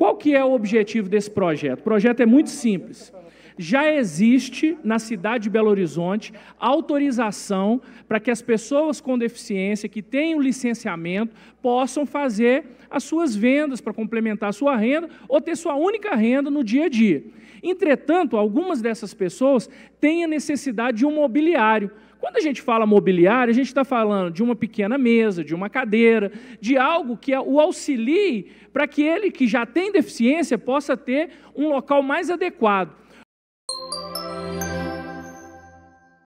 Qual que é o objetivo desse projeto? O projeto é muito simples. Já existe na cidade de Belo Horizonte autorização para que as pessoas com deficiência que tenham licenciamento possam fazer as suas vendas para complementar a sua renda ou ter sua única renda no dia a dia. Entretanto, algumas dessas pessoas têm a necessidade de um mobiliário quando a gente fala mobiliário, a gente está falando de uma pequena mesa, de uma cadeira, de algo que o auxilie para que ele que já tem deficiência possa ter um local mais adequado.